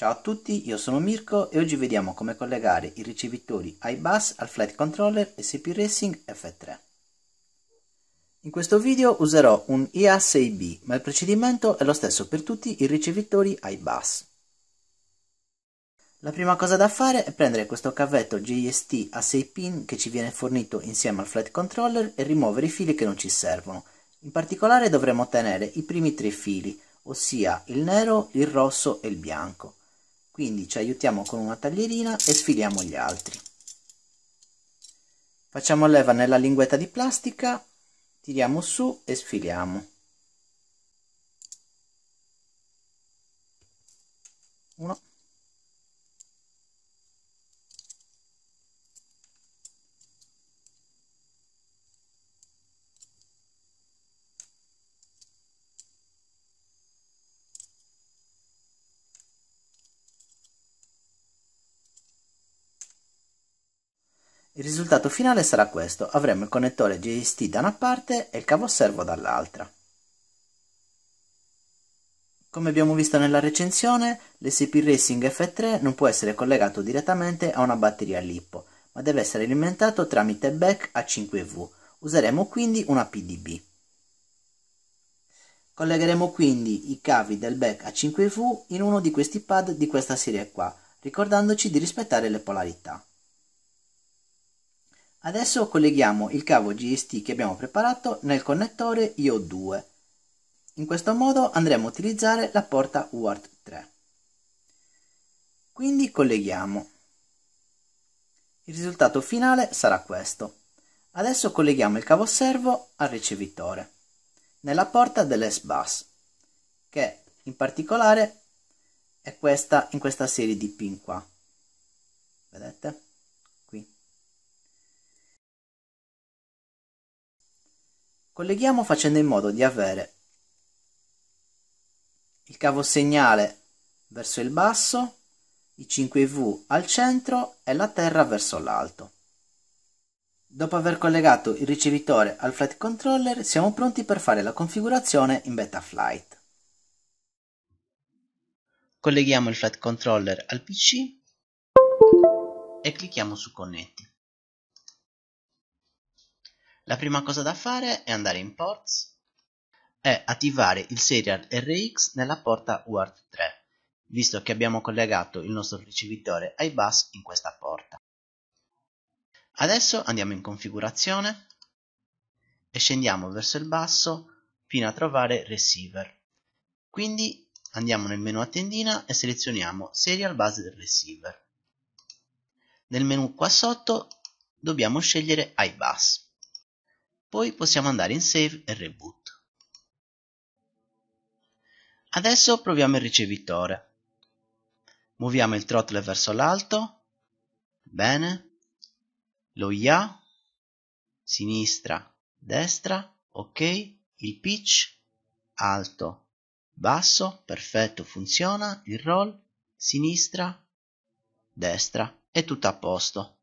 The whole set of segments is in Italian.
Ciao a tutti, io sono Mirko e oggi vediamo come collegare i ricevitori iBus al Flight Controller SCP Racing F3. In questo video userò un IA6B, ma il procedimento è lo stesso per tutti i ricevitori iBus. La prima cosa da fare è prendere questo cavetto JST a 6 pin che ci viene fornito insieme al Flight Controller e rimuovere i fili che non ci servono. In particolare dovremo ottenere i primi tre fili, ossia il nero, il rosso e il bianco quindi ci aiutiamo con una taglierina e sfiliamo gli altri facciamo leva nella linguetta di plastica tiriamo su e sfiliamo uno Il risultato finale sarà questo, avremo il connettore JST da una parte e il cavo servo dall'altra. Come abbiamo visto nella recensione, l'SP Racing F3 non può essere collegato direttamente a una batteria LiPo, ma deve essere alimentato tramite back a 5V. Useremo quindi una PDB. Collegheremo quindi i cavi del back a 5V in uno di questi pad di questa serie qua, ricordandoci di rispettare le polarità. Adesso colleghiamo il cavo GST che abbiamo preparato nel connettore IO2. In questo modo andremo a utilizzare la porta UART 3. Quindi colleghiamo. Il risultato finale sarà questo. Adesso colleghiamo il cavo servo al ricevitore, nella porta dell'S-Bus, che in particolare è questa in questa serie di pin qua. Vedete? colleghiamo facendo in modo di avere il cavo segnale verso il basso, i 5V al centro e la terra verso l'alto. Dopo aver collegato il ricevitore al flight controller siamo pronti per fare la configurazione in Betaflight. Colleghiamo il flight controller al PC e clicchiamo su connetti. La prima cosa da fare è andare in ports e attivare il serial RX nella porta UART3, visto che abbiamo collegato il nostro ricevitore ai bus in questa porta. Adesso andiamo in configurazione e scendiamo verso il basso fino a trovare receiver. Quindi andiamo nel menu a tendina e selezioniamo serial Base del receiver. Nel menu qua sotto dobbiamo scegliere iBus. Poi possiamo andare in save e reboot. Adesso proviamo il ricevitore. Muoviamo il throttle verso l'alto. Bene. Lo IA. Sinistra, destra. Ok. Il pitch. Alto, basso, perfetto, funziona, il roll, sinistra, destra, è tutto a posto.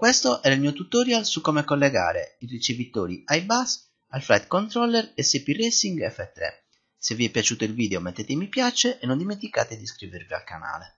Questo era il mio tutorial su come collegare i ricevitori iBus al Flight Controller SP Racing F3. Se vi è piaciuto il video mettete mi piace e non dimenticate di iscrivervi al canale.